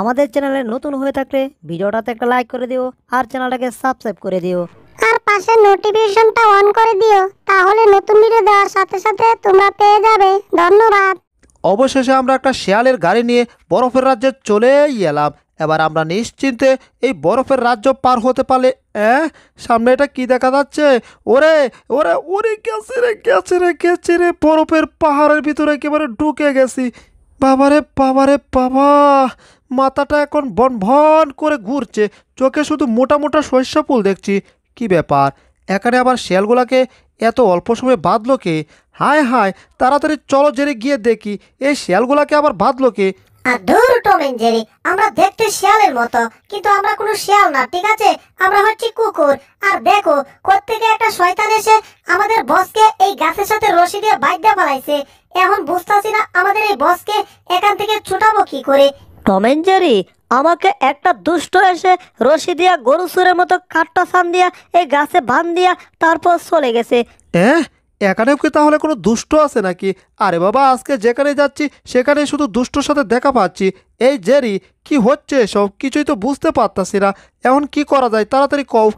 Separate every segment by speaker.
Speaker 1: আমাদের চ্যানেলে নতুন হয়ে থাকলে ভিডিওটাতে একটা লাইক করে দিও আর চ্যানেলটাকে সাবস্ক্রাইব করে দিও আর পাশে নোটিফিকেশনটা
Speaker 2: অন করে দিও তাহলে নতুন ভিডিও দেওয়ার সাথে সাথে তোমরা পেয়ে যাবে ধন্যবাদ
Speaker 1: অবশেষে আমরা
Speaker 3: একটা শেয়ালের গাড়ি নিয়ে বরফের রাজ্যে চলেই এলাম এবার আমরা নিশ্চিন্তে এই বরফের রাজ্য পার হতে পারলে অ্যাঁ সামনে এটা কি দেখা যাচ্ছে ওরে ওরে ওরে গেছে রে গেছে রে গেছে রে বরফের পাহাড়ের ভিতরে একেবারে ঢুকে গেছি বাবারে বাবারে বাবা মাথাটা এখন বন ভন করে ঘুরছে চোখে শুধু মোটা মোটা শস্যা ফুল দেখছি কি ব্যাপার এখানে আবার শেয়ালগুলাকে এত অল্প সময়ে বাঁধলো কে হায় হায় তাড়াতাড়ি চলো জেরে গিয়ে দেখি এই শেয়ালগুলাকে আবার
Speaker 1: বাঁধলো কে আর ধুর টম জেরি আমরা দেখতে শিয়ালের মতো কিন্তু আমরা কোনো শিয়াল না ঠিক আছে আমরা হচ্ছি কুকুর আর দেখো কোত্থেকে একটা শয়তান এসে আমাদের বসকে এই গাছের সাথে রশি দিয়ে বাইদ্যা পালাইছে এখন বুঝতেছি না আমাদের এই বসকে এখান থেকে ছুটাবো কি করে টম জেরি আমাকে একটা দুষ্ট এসে রশি দিয়া গরু সুরের মতো কাটটা সান দিয়া এই গাছে বান দিয়া তারপর চলে গেছে
Speaker 3: হ্যাঁ এখানেও কি তাহলে কোনো দুষ্ট আছে নাকি আরে বাবা আজকে যেখানে যাচ্ছি সেখানে শুধু দুষ্টর সাথে দেখা পাচ্ছি এই জেরি কি হচ্ছে এসব কিছুই তো বুঝতে পারতাছি না
Speaker 1: এমন কি করা যায় তাড়াতাড়ি কও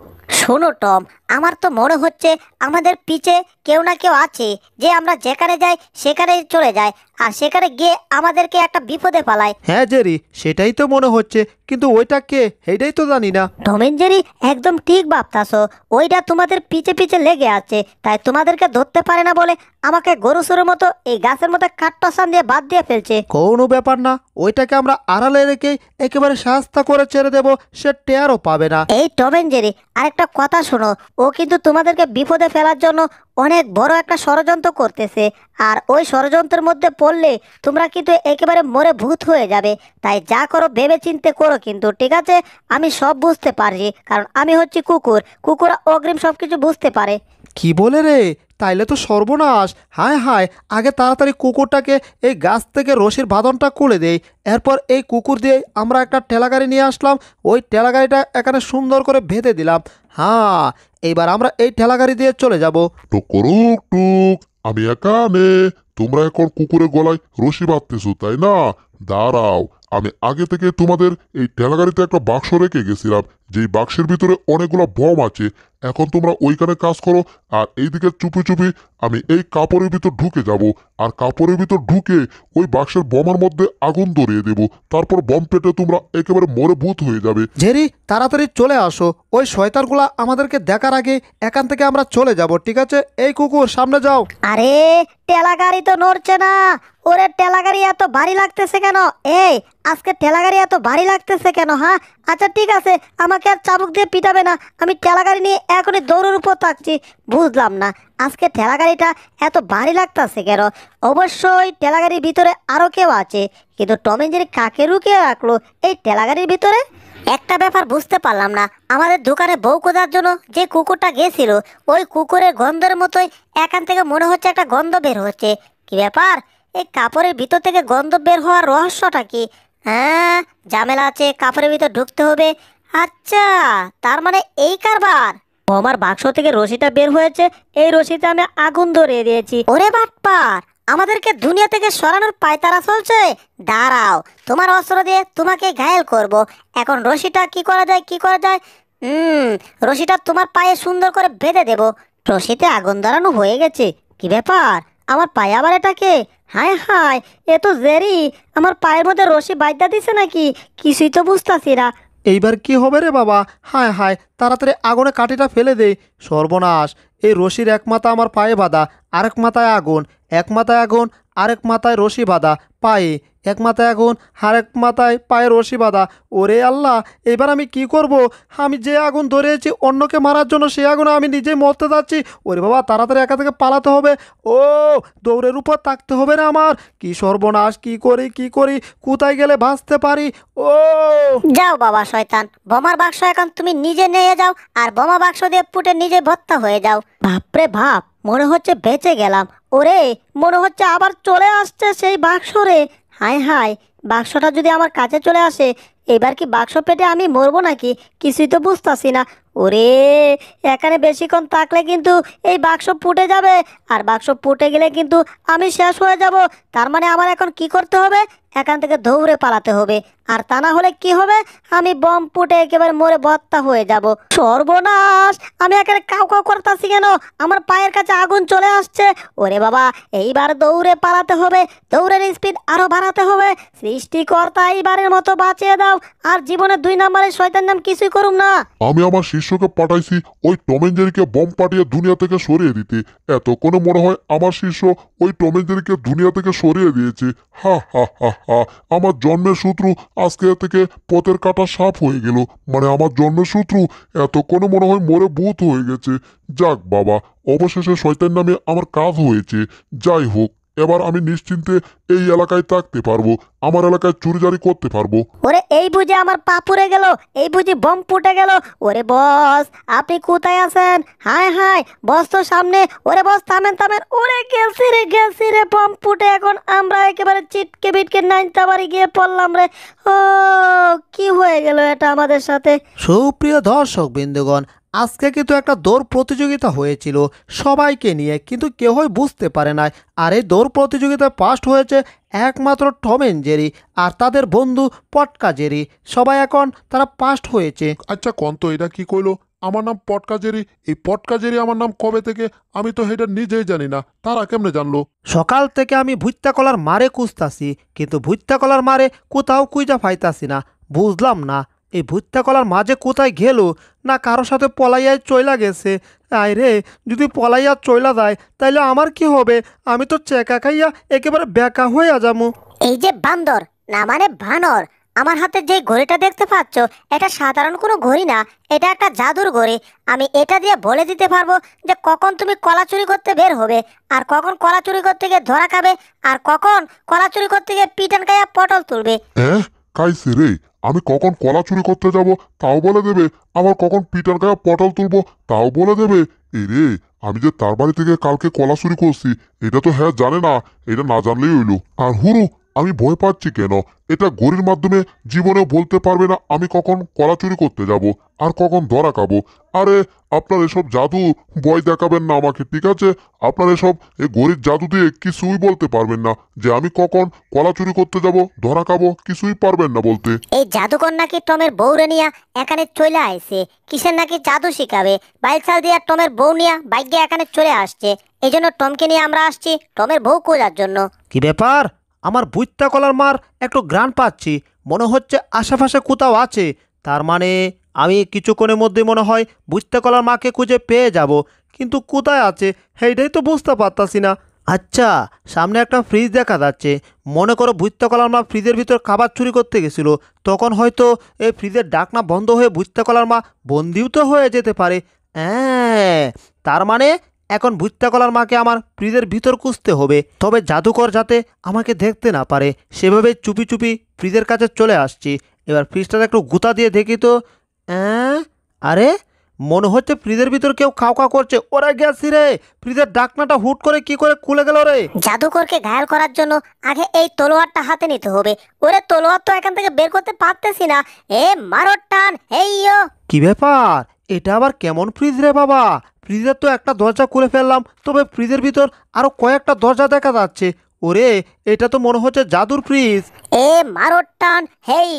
Speaker 1: শোনো টম আমার তো মনে হচ্ছে আমাদের পিছে কেউ না কেউ আছে যে আমরা যেখানে যাই সেখানে চলে যায় আর সেখানে গিয়ে আমাদেরকে একটা বিপদে পালায় হ্যাঁ জেরি সেটাই তো মনে হচ্ছে কিন্তু ওইটা কে এইটাই তো জানি না টমেন জেরি একদম ঠিক ভাবতাস ওইটা তোমাদের পিছে পিছে লেগে আছে তাই তোমাদেরকে ধরতে পারে না বলে আমাকে গরু সরের মতো এই গাছের মতো কাঠটাসান দিয়ে বাদ দিয়ে ফেলছে
Speaker 3: কোনো ব্যাপার না ওইটাকে আমরা আড়ালে রেখে
Speaker 1: একেবারে সাহস্তা করে ছেড়ে দেব সে টেয়ারও পাবে না এই টমেন জেরি আরেকটা কথা শোনো ও কিন্তু তোমাদেরকে বিপদে ফেলার জন্য অনেক বড় একটা ষড়যন্ত্র করতেছে আর ওই ষড়যন্ত্রের মধ্যে পড়লে তোমরা কিন্তু একেবারে মরে ভূত হয়ে যাবে তাই যা করো ভেবে চিনতে করো কিন্তু ঠিক আছে আমি সব বুঝতে পারছি কারণ আমি হচ্ছি কুকুর কুকুরা অগ্রিম সব কিছু বুঝতে পারে
Speaker 3: কি বলে রে তাইলে তো সর্বনাশ হায় হায় আগে তাড়াতাড়ি কুকুরটাকে এই গাছ থেকে রশির বাঁধনটা খুলে দেই এরপর এই কুকুর দিয়ে আমরা একটা ঠেলাগাড়ি নিয়ে আসলাম ওই ঠেলাগাড়িটা এখানে সুন্দর করে ভেদে দিলাম হ্যাঁ এইবার আমরা এই ঠেলাগাড়ি দিয়ে চলে যাব টুকুরুক টুক আমি একা মে
Speaker 4: তোমরা এখন কুকুরের গলায় রশি বাঁধতেছো তাই না দাঁড়াও আমি আগে থেকে তোমাদের এই ঠেলাগাড়িতে একটা বাক্স রেখে গেছিলাম যেই বাক্সের ভিতরে অনেকগুলো বম আছে এখন তোমরা ওইখানে কাজ করো আর এইদিকে চুপি চুপি আমি এই কাপড়ের ভিতর ঢুকে যাব আর কাপড়ের ভিতর ঢুকে ওই বাক্সের বমার
Speaker 3: মধ্যে আগুন ধরিয়ে দেব তারপর বম পেটে তোমরা একেবারে মরে ভূত হয়ে যাবে ঝেরি তাড়াতাড়ি চলে আসো ওই শয়তানগুলা আমাদেরকে দেখার আগে এখান থেকে আমরা চলে যাব ঠিক আছে এই
Speaker 1: কুকুর সামনে যাও আরে টেলা গাড়ি তো নড়ছে না ওরে টেলা গাড়ি এত ভারী লাগতেছে কেন এই আজকে টেলা গাড়ি এত ভারী লাগতেছে কেন হ্যাঁ আচ্ছা ঠিক আছে আমাকে আমাকে আর চাবুক দিয়ে পিটাবে না আমি ঠেলা গাড়ি নিয়ে এখনই দৌড়ের উপর থাকছি বুঝলাম না আজকে ঠেলা গাড়িটা এত ভারী লাগতেছে কেন অবশ্যই ঠেলা গাড়ির ভিতরে আরও কেউ আছে কিন্তু টমেঞ্জের কাকে রুকে রাখলো এই ঠেলা গাড়ির ভিতরে একটা ব্যাপার বুঝতে পারলাম না আমাদের দোকানে বউ খোঁজার জন্য যে কুকুরটা গেছিল ওই কুকুরের গন্ধের মতোই এখান থেকে মনে হচ্ছে একটা গন্ধ বের হচ্ছে কি ব্যাপার এই কাপড়ের ভিতর থেকে গন্ধ বের হওয়ার রহস্যটা কি হ্যাঁ ঝামেলা আছে কাপড়ের ভিতর ঢুকতে হবে আচ্ছা তার মানে এই কারবার আমার বাক্স থেকে রশিটা বের হয়েছে এই রশিতে আমি আগুন ধরিয়ে দিয়েছি ওরে বাটপার আমাদেরকে দুনিয়া থেকে সরানোর পায়তারা চলছে দাঁড়াও তোমার অস্ত্র দিয়ে তোমাকে ঘায়েল করব। এখন রশিটা কি করা যায় কি করা যায় হুম রশিটা তোমার পায়ে সুন্দর করে বেঁধে দেব রশিতে আগুন ধরানো হয়ে গেছে কি ব্যাপার আমার পায়ে আবার এটাকে হায় হায় এ তো জেরি আমার পায়ের মধ্যে রশি বাইদা দিছে নাকি কিছুই তো বুঝতাছি না এইবার কি হবে রে বাবা
Speaker 3: হায় হায় তাড়াতাড়ি আগুনে কাঠিটা ফেলে দে সর্বনাশ এই রশির একমাতা আমার পায়ে বাঁধা আরেক মাথায় আগুন এক মাথায় আগুন আরেক মাথায় রশি বাঁধা পায়ে এক মাথায় আগুন আরেক মাথায় পায়ে রশি বাঁধা ওরে আল্লাহ এবার আমি কি করব আমি যে আগুন ধরেছি অন্যকে মারার জন্য সেই আগুন আমি নিজেই মরতে যাচ্ছি ওরে বাবা তাড়াতাড়ি একা থেকে পালাতে হবে ও দৌড়ের উপর থাকতে হবে না আমার কি সর্বনাশ কি করি কি
Speaker 1: করি কোথায় গেলে ভাসতে পারি ও যাও বাবা শয়তান বোমার বাক্স এখন তুমি নিজে নিয়ে যাও আর বোমা বাক্স দিয়ে পুটে নিজে ভত্তা হয়ে যাও বাপরে ভাপ মনে হচ্ছে বেঁচে গেলাম ওরে মনে হচ্ছে আবার চলে আসছে সেই বাক্স রে হায় হায় বাক্সটা যদি আমার কাছে চলে আসে এবার কি বাক্স পেটে আমি মরবো নাকি কিছুই তো বুঝতেছি না ওরে এখানে বেশিক্ষণ থাকলে কিন্তু এই বাক্স ফুটে যাবে আর বাক্স ফুটে গেলে কিন্তু আমি শেষ হয়ে যাব তার মানে আমার এখন কি করতে হবে এখান থেকে দৌড়ে পালাতে হবে আর তা না হলে কি হবে আমি বম পুটে একেবারে মরে বত্তা হয়ে যাব সর্বনাশ আমি একেবারে কাউ কাউ করতেছি কেন আমার পায়ের কাছে আগুন চলে আসছে ওরে বাবা এইবার দৌড়ে পালাতে হবে দৌড়ের স্পিড আরও বাড়াতে হবে সৃষ্টিকর্তা এইবারের মতো বাঁচিয়ে দাও আর জীবনে দুই নম্বরের শয়তান নাম কিছুই করুম না
Speaker 4: আমি আমার শিষ্যকে পাঠাইছি ওই টমেঞ্জেরিকে বম পাঠিয়ে দুনিয়া থেকে সরিয়ে দিতে কোনো মনে হয় আমার শিষ্য ওই টমেঞ্জেরিকে দুনিয়া থেকে সরিয়ে দিয়েছে হা হা হা হা আমার জন্মের শত্রু আজকে থেকে পথের কাটা সাপ হয়ে গেল মানে আমার এত এতক্ষণে মনে হয় মরে ভূত হয়ে গেছে যাক বাবা অবশেষে শয়তান নামে আমার কাজ হয়েছে যাই হোক এবার আমি নিশ্চিন্তে এই এলাকায় থাকতে পারবো আমার এলাকায় চুরিজারি করতে পারবো
Speaker 1: ওরে এই বুঝে আমার পা পুড়ে গেল এই বুঝে বম ফুটে গেল ওরে বস আপনি কোথায় আছেন হায় হায় বস তো সামনে ওরে বস থামেন থামেন ওরে গেছে রে গেছে রে বম ফুটে এখন আমরা একেবারে চিটকে বিটকে নাইনতে বাড়ি গিয়ে পড়লাম রে ও কি হয়ে গেল এটা আমাদের সাথে
Speaker 3: সুপ্রিয় দর্শক বিন্দুগণ আজকে কিন্তু একটা দৌড় প্রতিযোগিতা হয়েছিল সবাইকে নিয়ে কিন্তু কেউই বুঝতে পারে না আর এই দৌড় প্রতিযোগিতায় পাস্ট হয়েছে একমাত্র টমেন জেরি আর তাদের বন্ধু পটকা জেরি সবাই এখন তারা পাস্ট হয়েছে আচ্ছা কন্ত এটা কি কইলো আমার নাম পটকা জেরি এই পটকা জেরি আমার নাম কবে থেকে আমি তো এটা নিজেই জানি না তারা কেমনে জানলো সকাল থেকে আমি ভুত্তা কলার মারে খুঁজতাছি কিন্তু ভুত্তা কলার মারে কোথাও কুইজা ফাইতাছি না বুঝলাম না এই ভুত্তা কলার মাঝে কোথায় গেল না কারোর সাথে পলাইয়ায় চইলা গেছে আয় রে যদি পলাইয়া চইলা যায়
Speaker 1: তাইলে আমার কি হবে আমি তো চেকা খাইয়া একেবারে বেকা হইয়া যামু এই যে বান্দর না মানে ভানর আমার হাতে যে ঘড়িটা দেখতে পাচ্ছ এটা সাধারণ কোনো ঘড়ি না এটা একটা জাদুর ঘড়ি আমি এটা দিয়ে বলে দিতে পারবো যে কখন তুমি কলা চুরি করতে বের হবে আর কখন কলা চুরি করতে গিয়ে ধরা খাবে আর কখন কলা চুরি করতে গিয়ে পিটান খাইয়া পটল তুলবে
Speaker 4: হ্যাঁ, রে আমি কখন কলা চুরি করতে যাব তাও বলে দেবে আবার কখন পিটার গায়ে পটল তুলব তাও বলে দেবে এরে আমি যে তার বাড়ি থেকে কালকে কলা চুরি করছি এটা তো হ্যাঁ জানে না এটা না জানলেই হইলো আর হুরু আমি ভয় পাচ্ছি কেন এটা গড়ির মাধ্যমে জীবনেও বলতে পারবে না আমি কখন কলা চুরি করতে যাব আর কখন ধরা খাবো আরে আপনার এসব জাদু ভয় দেখাবেন না আমাকে ঠিক আছে আপনার এসব এ গরির জাদু দিয়ে কিছুই বলতে পারবেন না যে আমি কখন কলা চুরি করতে যাব ধরা খাবো কিছুই পারবেন না বলতে
Speaker 1: এই জাদুকর নাকি টমের বউ নিয়া এখানে চলে আসছে কিসের নাকি জাদু শিখাবে বাইসাল দিয়া টমের বউ নিয়া বাইক এখানে চলে আসছে এই জন্য টমকে নিয়ে আমরা আসছি টমের বউ খোঁজার জন্য
Speaker 3: কি ব্যাপার আমার বুইত্তা কলার মার একটু গ্রান পাচ্ছি মনে হচ্ছে আশেপাশে কোথাও আছে তার মানে আমি কিছুক্ষণের মধ্যে মনে হয় বুঝতে কলার মাকে খুঁজে পেয়ে যাব কিন্তু কোথায় আছে সেইটাই তো বুঝতে পারতাছি না আচ্ছা সামনে একটা ফ্রিজ দেখা যাচ্ছে মনে করো বুঝতা কলার মা ফ্রিজের ভিতর খাবার চুরি করতে গেছিল তখন হয়তো এই ফ্রিজের ডাকনা বন্ধ হয়ে বুঝতা কলার মা বন্দিও তো হয়ে যেতে পারে হ্যাঁ তার মানে এখন ভুত্তাকলার মাকে আমার ফ্রিজের ভিতর খুঁজতে হবে তবে জাদুকর যাতে আমাকে দেখতে না পারে সেভাবে চুপি চুপি ফ্রিজের কাছে চলে আসছি এবার ফ্রিজটাতে একটু গুতা দিয়ে দেখি তো আরে মনে হচ্ছে ফ্রিজের ভিতর কেউ খাও খাও করছে ওরা গেছি রে ফ্রিজের ডাকনাটা
Speaker 1: হুট করে কি করে খুলে গেল রে জাদুকরকে ঘায়াল করার জন্য আগে এই তলোয়ারটা হাতে নিতে হবে ওরে তলোয়ার তো এখান থেকে বের করতে পারতেছি না এ মারোর টান এই
Speaker 3: কি ব্যাপার এটা আবার কেমন ফ্রিজ রে বাবা ফ্রিজের তো একটা দরজা খুলে ফেললাম তবে ফ্রিজের ভিতর আরো কয়েকটা দরজা দেখা যাচ্ছে ওরে এটা তো মনে হচ্ছে জাদুর ফ্রিজ
Speaker 1: এ মারোর টান হেই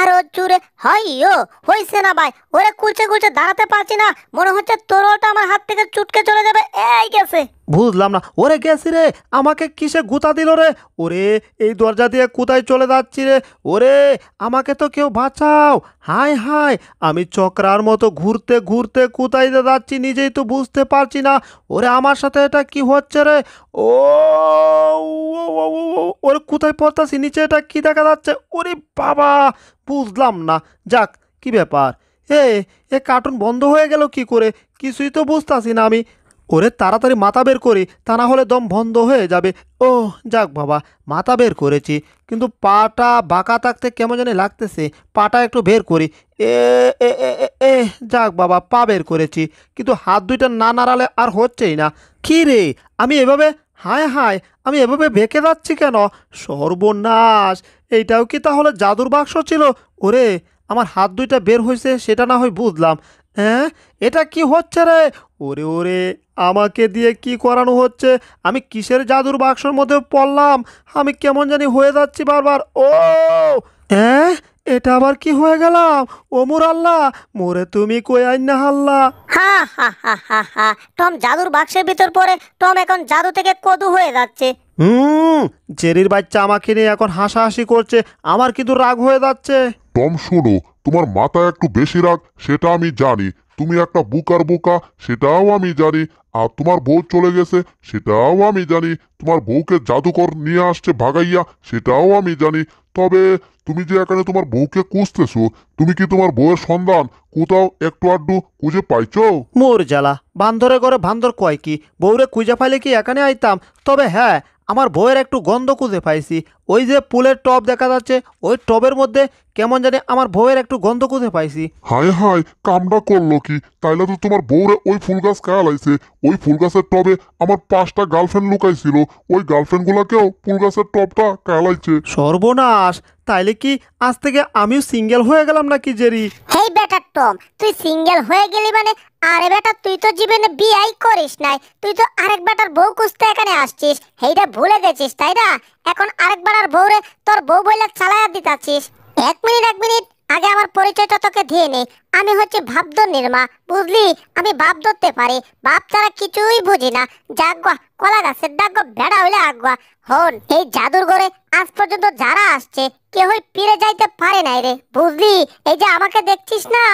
Speaker 1: আরো চুরে হাইও হইছে না ভাই ওরে কুলচে কুলচে দাঁড়াতে পারছি না মনে হচ্ছে তোরটা আমার হাত থেকে চুটকে চলে যাবে এই গেছে
Speaker 3: বুঝলাম না ওরে গেছি রে আমাকে কিসে গুতা দিল রে ওরে এই দরজা দিয়ে কোথায় চলে যাচ্ছি রে ওরে আমাকে তো কেউ বাঁচাও হাই হাই আমি চক্রার মতো ঘুরতে ঘুরতে কোথায় যাচ্ছি নিজেই তো বুঝতে পারছি না ওরে আমার সাথে এটা কি হচ্ছে রে ও ওরে কোথায় পড়তাছি নিচে এটা কি দেখা যাচ্ছে ওরে বাবা বুঝলাম না যাক কি ব্যাপার এ এ কার্টুন বন্ধ হয়ে গেল কি করে কিছুই তো বুঝতেছি না আমি ওরে তাড়াতাড়ি মাথা বের করি তা না হলে দম বন্ধ হয়ে যাবে ও যাক বাবা মাথা বের করেছি কিন্তু পাটা বাঁকা থাকতে কেমন জানি লাগতেছে পাটা একটু বের করি এ এ এ যাক বাবা পা বের করেছি কিন্তু হাত দুইটা না নাড়ালে আর হচ্ছেই না কী রে আমি এভাবে হায় হায় আমি এভাবে বেঁকে যাচ্ছি কেন সর্বনাশ এইটাও কি তাহলে জাদুর বাক্স ছিল ওরে আমার হাত দুইটা বের হয়েছে সেটা না হয় বুঝলাম হ্যাঁ এটা কি হচ্ছে রে ওরে ওরে আমাকে দিয়ে কি করানো হচ্ছে আমি কিসের জাদুর বাক্সর মধ্যে পড়লাম আমি কেমন জানি হয়ে যাচ্ছি বারবার ও হ্যাঁ এটা আবার কি হয়ে গেলাম ওমর আল্লাহ মোরে
Speaker 1: তুমি কই আইন না আল্লাহ হা হা হা টম জাদুর বাক্সের ভিতর টম এখন জাদু থেকে কদু হয়ে যাচ্ছে
Speaker 3: হুম বাচ্চা আমাকে নিয়ে এখন হাসাহাসি করছে আমার কিন্তু রাগ হয়ে যাচ্ছে
Speaker 4: টম শোনো তোমার একটু
Speaker 3: বেশি রাগ সেটা
Speaker 4: আমি জানি তুমি একটা বুকার বোকা সেটাও আমি জানি আর তোমার বউ চলে গেছে সেটাও আমি জানি তোমার বউকে জাদুকর নিয়ে আসছে ভাগাইয়া সেটাও আমি জানি তবে তুমি যে এখানে তোমার বউকে কুঁজতেছো তুমি কি তোমার বউয়ের সন্ধান কোথাও
Speaker 3: একটু আড্ডু খুঁজে পাইছো মোর জ্বালা বান্ধরে ঘরে বান্ধর কয় কি বউরে খুঁজে ফাইলে কি এখানে আইতাম তবে হ্যাঁ আমার বউয়ের একটু গন্ধ খুঁজে পাইছি ওই যে পুলের টব দেখা যাচ্ছে ওই টবের মধ্যে কেমন জানি আমার বউয়ের একটু গন্ধ খুঁজে পাইছি
Speaker 4: হায় হায় কামটা করলো কি তাইলে তো তোমার বউরে ওই ফুল গাছ খেয়াল আইছে ওই ফুল গাছের টবে আমার
Speaker 3: পাঁচটা গার্লফ্রেন্ড লুকাইছিল ওই গার্লফ্রেন্ড গুলাকেও ফুল গাছের টবটা খেয়াল আইছে সর্বনাশ
Speaker 2: তাইলে কি আজ থেকে আমিও সিঙ্গেল হয়ে গেলাম নাকি জেরি হেই বেটার টম তুই সিঙ্গেল হয়ে গেলি মানে আরে বেটা তুই তো জীবনে বিয়াই করিস নাই তুই তো আরেক বেটার বউ খুঁজতে এখানে আসছিস হেইটা ভুলে গেছিস তাই না এখন আরেক বেটার বউরে তোর বউ বইলে চালায়া দিতাছিস এক মিনিট এক মিনিট আগে আমার পরিচয়টা তোকে দিয়ে নে আমি হচ্ছে ভাবদ নির্মা বুঝলি আমি বাপ ধরতে পারি বাপ ছাড়া কিছুই বুঝি না জাগুয়া কলা গাছের ডাক বেড়া হইলে আগুয়া হন এই জাদুর ঘরে আজ পর্যন্ত যারা আসছে কেউই পিড়ে যাইতে পারে নাই রে বুঝলি এই যে আমাকে দেখছিস না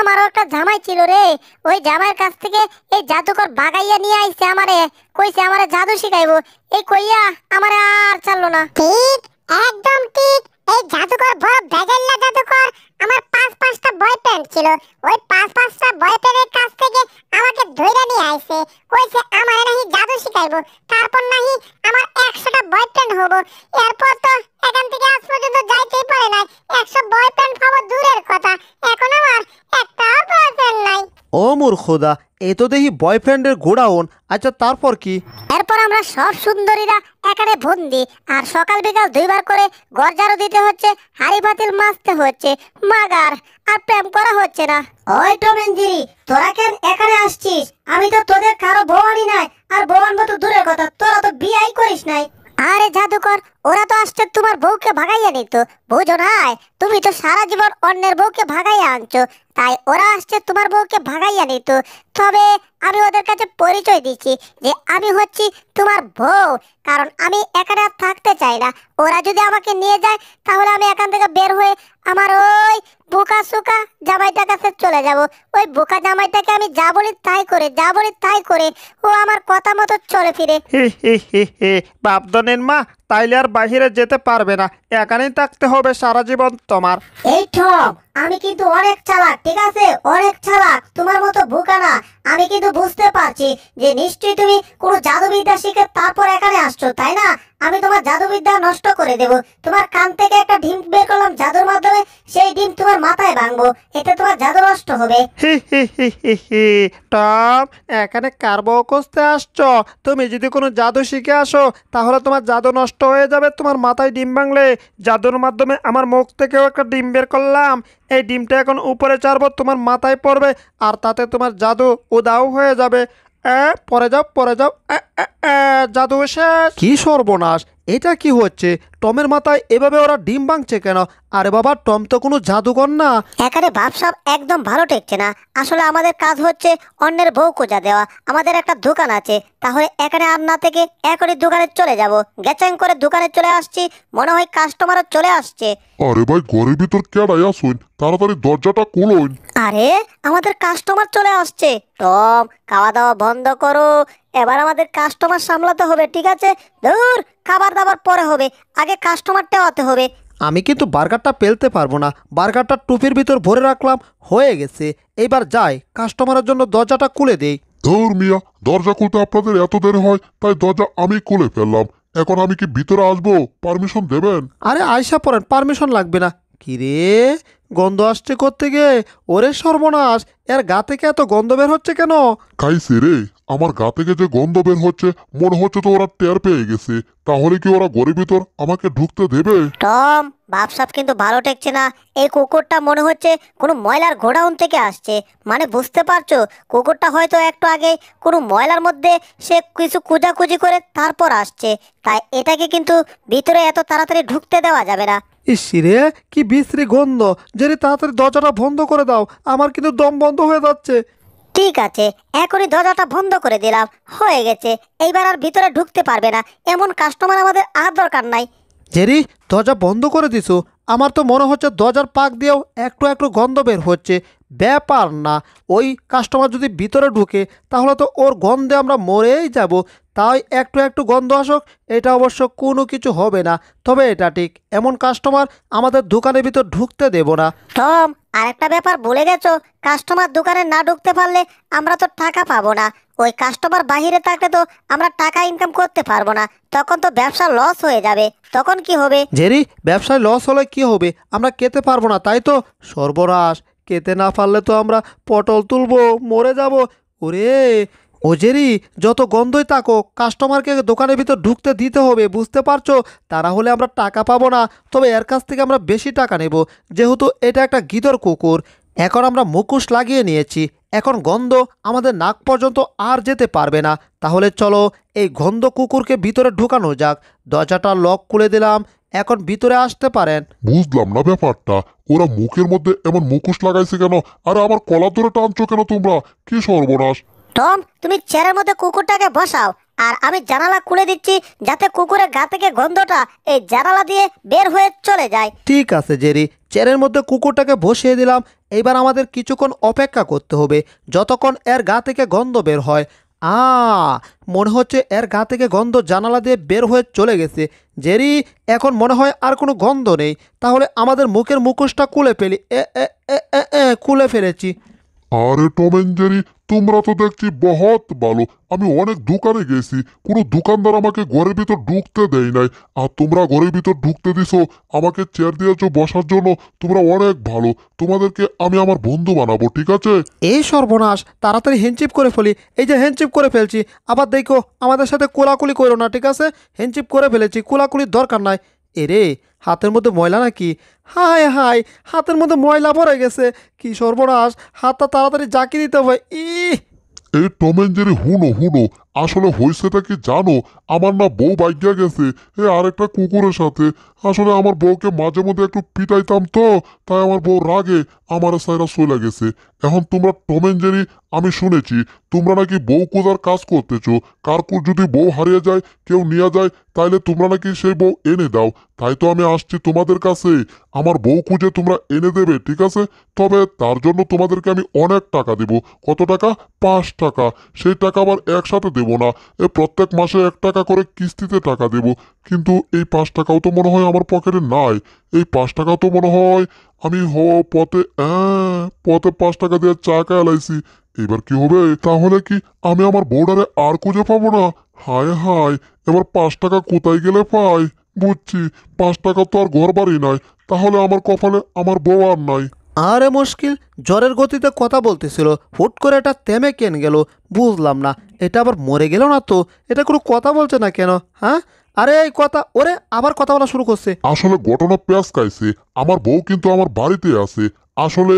Speaker 2: আমারও একটা জামাই ছিল রে ওই জামাইয়ের কাছ থেকে এই জাদুকর বাগাইয়া নিয়ে আইছে আমারে কইছে আমারে জাদু শিখাইবো এই কইয়া আমারে আর চাললো না ঠিক একদম ঠিক এই জাদুকর বড় বেজাল্লা জাদুকর আমার পাঁচ পাঁচটা বয়ফ্রেন্ড ছিল ওই পাঁচ পাঁচটা বয়ফ্রেন্ডের কাছ থেকে আমাকে ধরে নিয়ে আইছে কইছে আমারে নাহি জাদু শিখাইবো তারপর নাহি আমার 100টা বয়ফ্রেন্ড হবো এরপর তো এখান থেকে আজ পর্যন্ত যাইতেই পারে নাই 100 বয়ফ্রেন্ড পাবো দূরের কথা এখন আমার একটা বয়ফ্রেন্ড নাই
Speaker 3: ও খোদা এ তো দেখি বয়ফ্রেন্ডের গোড়াউন আচ্ছা তারপর কি
Speaker 2: এরপর আমরা সব সুন্দরীরা একারে বন্দি আর সকাল বিকাল দুইবার করে গরজারও দিতে হচ্ছে হাড়ি বাতিল মাজতে হচ্ছে মাগার আর প্রেম করা হচ্ছে না ওই টমেনজিরি তোরা কেন এখানে আসছিস আমি তো তোদের কারো বউ নাই আর বউ মতো দূরের কথা তোরা তো বিয়াই করিস নাই আরে জাদুকর ওরা তো আসছে তোমার বউকে ভাগাইয়া নিত বুঝো না তুমি তো সারা জীবন অন্যের বউকে ভাগাইয়া আনছো তাই ওরা আসছে তোমার বউকে ভাগাইয়া নিত তবে আমি ওদের কাছে পরিচয় দিচ্ছি যে আমি হচ্ছি তোমার বউ কারণ আমি এখানে আর থাকতে চাই না ওরা যদি আমাকে নিয়ে যায় তাহলে আমি এখান থেকে বের হয়ে আমার ওই বোকা সুকা জামাইটার কাছে চলে যাব ওই বোকা জামাইটাকে আমি যা বলি তাই করে যা বলি তাই করে ও আমার কথা মতো চলে ফিরে বাপদনের মা তাইলে আর বাহিরে যেতে পারবে না এখানেই
Speaker 3: থাকতে হবে সারা জীবন তোমার
Speaker 1: এই ঠক আমি কিন্তু অনেক চালাক ঠিক আছে অনেক চালাক তোমার মতো বোকা না আমি কিন্তু বুঝতে পারছি যে নিশ্চয়ই তুমি কোনো জাদুবিদ্যা শিখে তারপর এখানে আসছো তাই না আমি তোমার জাদুবিদ্যা নষ্ট করে দেব তোমার কান থেকে একটা ডিম বের করলাম জাদুর মাধ্যমে সেই ডিম তোমার মাথায় ভাঙবো এতে তোমার জাদু নষ্ট হবে
Speaker 3: টম এখানে কারবো কষতে আসছো তুমি যদি কোনো জাদু শিখে আসো তাহলে তোমার জাদু নষ্ট হয়ে যাবে তোমার মাথায় ডিম ভাঙলে জাদুর মাধ্যমে আমার মুখ থেকেও একটা ডিম বের করলাম এই ডিমটা এখন উপরে চারবো তোমার মাথায় পড়বে আর তাতে তোমার জাদু উদাও হয়ে যাবে পরে যাও পরে যাও জাদু এসে কি সর্বনাশ এটা কি হচ্ছে টমের মাথায় এভাবে ওরা ডিম
Speaker 1: ভাঙছে কেন আরে বাবা টম তো কোনো জাদুকর না এখানে ভাবসাব একদম ভালো টেকছে না আসলে আমাদের কাজ হচ্ছে অন্যের বউ খোঁজা দেওয়া আমাদের একটা দোকান আছে তাহলে এখানে আর না থেকে এখনই দোকানে চলে যাব গ্যাচাং করে দোকানে চলে আসছি মনে হয় কাস্টমারও চলে আসছে
Speaker 4: আরে ভাই ঘরের ভিতর কেডাই আসুন তাড়াতাড়ি দরজাটা খুলুন
Speaker 1: আরে আমাদের কাস্টমার চলে আসছে টম খাওয়া দাওয়া বন্ধ করো এবার আমাদের কাস্টমার সামলাতে হবে ঠিক আছে ধুর খাবার দাবার পরে হবে আগে কাস্টমারটা হতে হবে
Speaker 3: আমি কিন্তু বার্গারটা পেলতে পারবো না বার্গারটা টুপির ভিতর ভরে রাখলাম হয়ে গেছে এবার যাই কাস্টমারের জন্য দরজাটা খুলে দেই ধর মিয়া দরজা খুলতে আপনাদের এত দেরি হয় তাই দরজা আমি খুলে ফেললাম এখন আমি কি ভিতরে আসবো পারমিশন দেবেন আরে আয়সা পড়েন পারমিশন লাগবে না কি রে গন্ধ আসছে করতে গে ওরে সর্বনাশ এর গা থেকে এত গন্ধ বের হচ্ছে কেন
Speaker 4: খাইছে রে আমার গা থেকে যে গন্ধ বের হচ্ছে মনে হচ্ছে তো ওরা টের পেয়ে গেছে তাহলে কি ওরা গরিব ভিতর আমাকে ঢুকতে দেবে
Speaker 1: টম সাপ কিন্তু ভালো টেকছে না এই কুকুরটা মনে হচ্ছে কোনো ময়লার গোডাউন থেকে আসছে মানে বুঝতে পারছো কুকুরটা হয়তো একটু আগে কোনো ময়লার মধ্যে সে কিছু কুজাকুজি করে তারপর আসছে তাই এটাকে কিন্তু ভিতরে এত তাড়াতাড়ি ঢুকতে দেওয়া যাবে না ইসিরে কি বিশ্রী গন্ধ যদি তাড়াতাড়ি দরজাটা বন্ধ করে দাও আমার কিন্তু দম বন্ধ হয়ে যাচ্ছে ঠিক আছে এখনই দরজাটা বন্ধ করে দিলাম হয়ে গেছে এইবার আর ভিতরে ঢুকতে পারবে না এমন কাস্টমার আমাদের আর দরকার নাই
Speaker 3: জেরি দরজা বন্ধ করে দিছো আমার তো মনে হচ্ছে দরজার পাক দিয়েও একটু একটু গন্ধ বের হচ্ছে ব্যাপার না ওই কাস্টমার যদি ভিতরে ঢুকে তাহলে তো ওর গন্ধে আমরা মরেই যাব তাই একটু একটু গন্ধ আসুক এটা অবশ্য কোনো কিছু হবে না তবে এটা ঠিক এমন কাস্টমার আমাদের দোকানের ভিতর ঢুকতে দেব না
Speaker 1: টম আরেকটা ব্যাপার বলে গেছো কাস্টমার দোকানে না ঢুকতে পারলে আমরা তো টাকা পাবো না ওই কাস্টমার বাহিরে থাকলে তো আমরা টাকা ইনকাম করতে পারবো না তখন তো ব্যবসা লস হয়ে যাবে তখন কি হবে
Speaker 3: জেরি ব্যবসায় লস হলে কি হবে আমরা কেতে পারবো না তাই তো সর্বনাশ কেতে না পারলে তো আমরা পটল তুলবো মরে যাবো ওরে ওজেরি যত গন্ধই থাকো কাস্টমারকে দোকানের ভিতর ঢুকতে দিতে হবে বুঝতে পারছো তারা হলে আমরা টাকা পাবো না তবে এর কাছ থেকে আমরা বেশি টাকা নেব যেহেতু এটা একটা গিদর কুকুর এখন আমরা মুখোশ লাগিয়ে নিয়েছি এখন গন্ধ আমাদের নাক পর্যন্ত আর যেতে পারবে না তাহলে চলো এই গন্ধ কুকুরকে ভিতরে ঢুকানো যাক দরজাটা লক খুলে দিলাম এখন ভিতরে আসতে পারেন বুঝলাম না ব্যাপারটা ওরা মুখের মধ্যে এমন মুখোশ লাগাইছে কেন আর আমার কলা ধরে
Speaker 4: টানছো কেন তোমরা কি সর্বনাশ
Speaker 1: টম তুমি চেয়ারের মধ্যে কুকুরটাকে বসাও আর আমি জানালা খুলে দিচ্ছি যাতে কুকুরের গা থেকে গন্ধটা এই জানালা দিয়ে বের হয়ে চলে যায়
Speaker 3: ঠিক আছে জেরি চেয়ারের মধ্যে কুকুরটাকে বসিয়ে দিলাম এবার আমাদের কিছুক্ষণ অপেক্ষা করতে হবে যতক্ষণ এর গা থেকে গন্ধ বের হয় আ মনে হচ্ছে এর গা থেকে গন্ধ জানালা দিয়ে বের হয়ে চলে গেছে জেরি এখন মনে হয় আর কোনো গন্ধ নেই তাহলে আমাদের মুখের মুখোশটা খুলে ফেলি এ এ এ এ খুলে ফেলেছি
Speaker 4: আরে টম এন্ড জেরি তোমরা তো দেখছি বহৎ ভালো আমি অনেক দোকানে গেছি কোনো দোকানদার আমাকে ঘরের ভিতর ঢুকতে দেয় নাই আর তোমরা ঘরের ভিতর ঢুকতে দিছো আমাকে চেয়ার দিয়েছো বসার জন্য তোমরা অনেক ভালো তোমাদেরকে আমি আমার বন্ধু বানাবো ঠিক আছে
Speaker 3: এই সর্বনাশ তাড়াতাড়ি হেনচিপ করে ফেলি এই যে হেনচিপ করে ফেলছি আবার দেখো আমাদের সাথে কোলাকুলি করো না ঠিক আছে হেনচিপ করে ফেলেছি কোলাকুলির দরকার নাই এরে হাতের মধ্যে ময়লা নাকি হায় হায় হাতের মধ্যে ময়লা পড়ে গেছে কি সর্বনাশ হাতটা তাড়াতাড়ি জাকি দিতে হবে ই
Speaker 4: এই টমেন জেরি হুনো হুনো আসলে হইছেটা কি জানো আমার না বউ বাইগিয়া গেছে এ আরেকটা কুকুরের সাথে আসলে আমার বউকে মাঝে মধ্যে একটু পিটাইতাম তো তাই আমার বউ রাগে আমার সাইরা চলে গেছে এখন তোমরা টমেন জেরি আমি শুনেছি তোমরা নাকি বউ কোদার কাজ করতেছো কারকুর যদি বউ হারিয়ে যায় কেউ নিয়ে যায় তাহলে তোমরা নাকি সেই বউ এনে দাও তাই তো আমি আসছি তোমাদের কাছে আমার বউ খুঁজে তোমরা এনে দেবে ঠিক আছে তবে তার জন্য তোমাদেরকে আমি অনেক টাকা দেব কত টাকা পাঁচ টাকা সেই টাকা আবার একসাথে দেব না এ প্রত্যেক মাসে এক টাকা করে কিস্তিতে টাকা দেব কিন্তু এই পাঁচ টাকাও তো মনে হয় আমার পকেটে নাই এই পাঁচ টাকা তো মনে হয় আমি হ পথে পথে পাঁচ টাকা দিয়ে চা খাইলাইছি এবার কি হবে তাহলে কি আমি আমার বোর্ডারে আর খুঁজে পাবো না হায় হায় এবার পাঁচ টাকা কোথায় গেলে পাই বুঝছি পাঁচ টাকা তো আর ঘর বাড়ি নাই
Speaker 3: তাহলে আমার কপালে আমার বউ আর নাই আরে মুশকিল জ্বরের গতিতে কথা বলতেছিল হুট করে এটা তেমে কেন গেল বুঝলাম না এটা আবার মরে গেল না তো এটা কোনো কথা বলছে না কেন হ্যাঁ আরে এই কথা ওরে আবার কথা বলা শুরু করছে আসলে ঘটনা পেঁয়াজ
Speaker 4: খাইছে আমার বউ কিন্তু আমার বাড়িতে আছে আসলে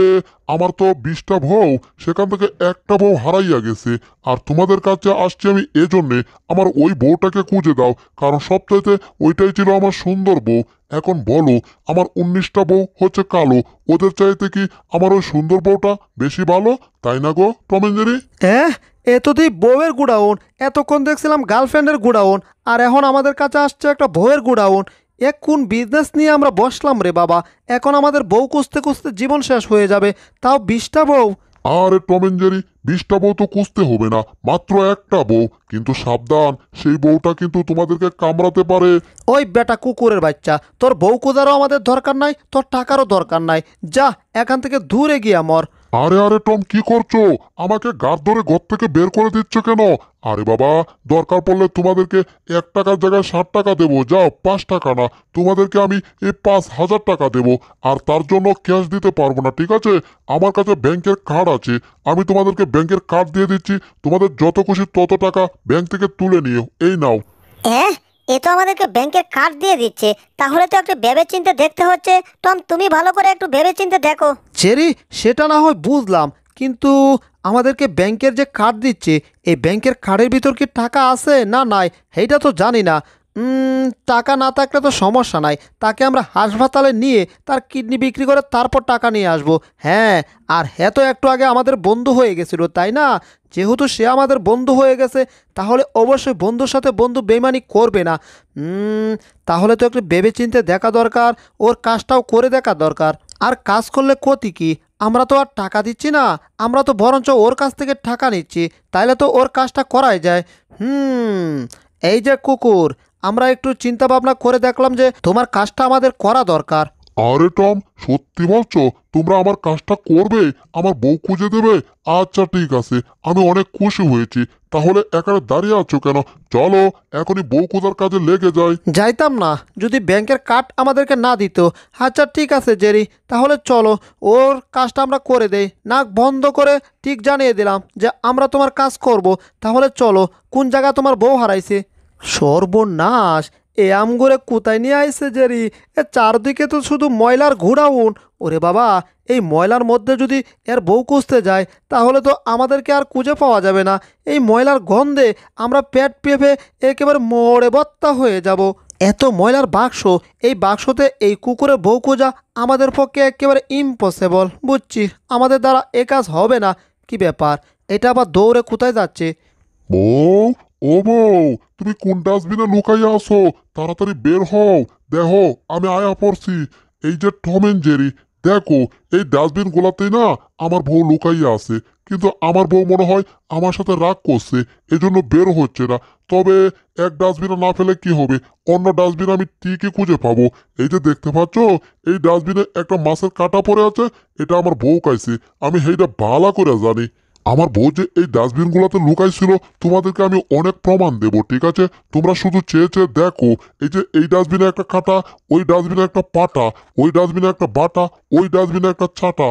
Speaker 4: আমার তো বিশটা বউ সেখান থেকে একটা বউ হারাইয়া গেছে আর তোমাদের কাছে আসছি আমি এজন্যে আমার ওই বউটাকে খুঁজে দাও কারণ সবচাইতে ওইটাই ছিল আমার সুন্দর বউ এখন বলো আমার উনিশটা বউ হচ্ছে কালো ওদের চাইতে কি আমার ওই সুন্দর বউটা বেশি ভালো তাই না গো
Speaker 3: টমেঞ্জেরি হ্যাঁ এতদি বউয়ের গুডাউন এতক্ষণ দেখছিলাম গার্লফ্রেন্ডের গুডাউন আর এখন আমাদের কাছে আসছে একটা বউয়ের গুডাউন এক কোন বিজনেস নিয়ে আমরা বসলাম রে বাবা এখন আমাদের বউ কুঁচতে কুঁচতে জীবন শেষ হয়ে যাবে তাও বিশটা বউ আরে টমেঞ্জেরি বিশটা বউ তো কুঁচতে
Speaker 4: হবে না মাত্র একটা বউ কিন্তু সাবধান সেই
Speaker 3: বউটা কিন্তু তোমাদেরকে কামড়াতে পারে ওই বেটা কুকুরের বাচ্চা তোর বউ কোদারও আমাদের দরকার নাই তোর টাকারও দরকার নাই যা এখান থেকে দূরে গিয়ে আমার আরে আরে টম কি
Speaker 4: করছো আমাকে গার ধরে ঘর থেকে বের করে দিচ্ছ কেন আরে বাবা দরকার পড়লে তোমাদেরকে এক টাকার জায়গায় ষাট টাকা দেবো যাও পাঁচ টাকা না তোমাদেরকে আমি এই পাঁচ হাজার টাকা দেবো আর তার জন্য ক্যাশ দিতে পারবো না ঠিক আছে আমার কাছে ব্যাংকের কার্ড আছে আমি তোমাদেরকে ব্যাংকের কার্ড দিয়ে দিচ্ছি তোমাদের যত খুশি তত টাকা ব্যাংক থেকে তুলে নিও এই
Speaker 3: নাও
Speaker 1: এ তো আমাদেরকে ব্যাংকের কার্ড দিয়ে দিচ্ছে তাহলে তো একটু ভেবে চিনতে দেখতে হচ্ছে টম তুমি ভালো করে একটু ভেবে চিনতে দেখো
Speaker 3: চেরি সেটা না হয় বুঝলাম কিন্তু আমাদেরকে ব্যাংকের যে কার্ড দিচ্ছে এই ব্যাংকের কার্ডের ভিতর কি টাকা আছে না নাই এইটা তো জানি না টাকা না থাকলে তো সমস্যা নাই তাকে আমরা হাসপাতালে নিয়ে তার কিডনি বিক্রি করে তারপর টাকা নিয়ে আসব হ্যাঁ আর হ্যাঁ তো একটু আগে আমাদের বন্ধু হয়ে গেছিল তাই না যেহেতু সে আমাদের বন্ধু হয়ে গেছে তাহলে অবশ্যই বন্ধুর সাথে বন্ধু বেমানি করবে না তাহলে তো একটু ভেবে চিনতে দেখা দরকার ওর কাজটাও করে দেখা দরকার আর কাজ করলে ক্ষতি কী আমরা তো আর টাকা দিচ্ছি না আমরা তো বরঞ্চ ওর কাছ থেকে টাকা নিচ্ছি তাইলে তো ওর কাজটা করাই যায় হুম এই যে কুকুর আমরা একটু চিন্তা ভাবনা করে দেখলাম যে তোমার কাজটা আমাদের করা দরকার
Speaker 4: আরে টম সত্যি বলছো তোমরা আমার কাজটা করবে
Speaker 3: আমার বউ খুঁজে দেবে
Speaker 4: আচ্ছা ঠিক আছে আমি অনেক খুশি হয়েছি তাহলে একারে দাঁড়িয়ে আছো কেন চলো
Speaker 3: এখনই বউ খোঁজার কাজে লেগে যাই যাইতাম না যদি ব্যাংকের কার্ড আমাদেরকে না দিত আচ্ছা ঠিক আছে জেরি তাহলে চলো ওর কাজটা আমরা করে দেই নাক বন্ধ করে ঠিক জানিয়ে দিলাম যে আমরা তোমার কাজ করব তাহলে চলো কোন জায়গা তোমার বউ হারাইছে সর্বনাশ এ আম করে কোথায় নিয়ে আইসে জেরি এ চারদিকে তো শুধু ময়লার ঘোরাউন ওরে বাবা এই ময়লার মধ্যে যদি এর বউ কুঁচতে যায় তাহলে তো আমাদেরকে আর খুঁজে পাওয়া যাবে না এই ময়লার গন্ধে আমরা পেট পেঁপে একেবারে মরে বত্তা হয়ে যাব এত ময়লার বাক্স এই বাক্সতে এই কুকুরের বউ খোঁজা আমাদের পক্ষে একেবারে ইম্পসিবল বুঝছি আমাদের দ্বারা এ কাজ হবে না কি ব্যাপার এটা আবার দৌড়ে কোথায় যাচ্ছে
Speaker 4: ও বউ তুমি কোন ডাস্টবিনে লুকাই আসো তাড়াতাড়ি বের হও দেখো আমি আয়া পড়ছি এই যে টম এন্ড জেরি দেখো এই ডাস্টবিন গোলাতেই না আমার বউ লুকাই আছে কিন্তু আমার বউ মনে হয় আমার সাথে রাগ করছে এজন্য বের হচ্ছে না তবে এক ডাস্টবিনে না ফেলে কি হবে অন্য ডাস্টবিন আমি টিকে খুঁজে পাবো এই যে দেখতে পাচ্ছ এই ডাস্টবিনে একটা মাছের কাটা পড়ে আছে এটা আমার বউ কাইছে আমি সেইটা ভালা করে জানি আমার বউ যে এই ডাস্টবিনগুলোতে লুকাইছিল তোমাদেরকে আমি অনেক প্রমাণ দেব ঠিক আছে তোমরা শুধু চেয়ে চেয়ে দেখো এই যে এই ডাস্টবিনে একটা কাটা ওই ডাস্টবিনে একটা পাটা ওই ডাস্টবিনে একটা বাটা ওই ডাস্টবিনে একটা ছাটা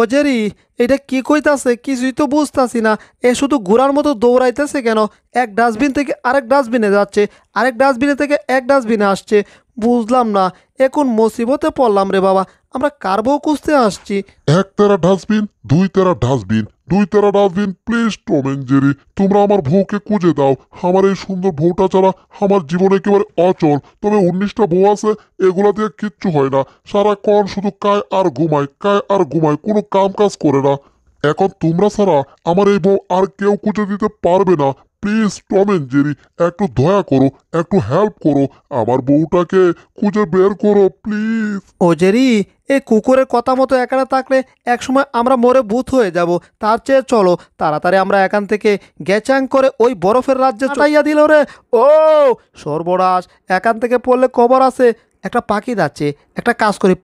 Speaker 3: ওজেরি এটা কি কইতাছে কিছুই তো বুঝতাছি না এ শুধু ঘোরার মতো দৌড়াইতেছে কেন এক ডাস্টবিন থেকে আরেক ডাস্টবিনে যাচ্ছে আরেক ডাস্টবিনে থেকে এক ডাস্টবিনে আসছে বুঝলাম না এখন মুসিবতে পড়লাম রে বাবা আমরা কার বউ খুঁজতে আসছি
Speaker 4: এক তেরা ডাস্টবিন দুই তেরা ডাস্টবিন দুই তেরা dustbin please Tom and Jerry তোমরা আমার বউকে খুঁজে দাও আমার এই সুন্দর বউটা ছাড়া আমার জীবন একেবারে অচল তবে উনিশটা বউ আছে এগুলা দিয়ে কিচ্ছু হয় না সারা কন শুধু কায় আর ঘুমায় কায় আর ঘুমায় কোনো কাম কাজ করে না এখন তোমরা ছাড়া আমার এই বউ আর কেউ খুঁজে দিতে পারবে না প্লিজ টম অ্যান্ড জেরি একটু দয়া করো একটু হেল্প করো আমার বউটাকে খুঁজে
Speaker 3: বের করো প্লিজ ও জেরি এ কুকুরের কথা মতো একা থাকলে একসময় আমরা মরে ভূত হয়ে যাব তার চেয়ে চলো তাড়াতাড়ি আমরা এখান থেকে গেচাং করে ওই বরফের রাজ্যে চাইয়া দিল রে ও সর্বনাশ এখান থেকে পড়লে কবর আছে একটা পাখি যাচ্ছে একটা কাজ করি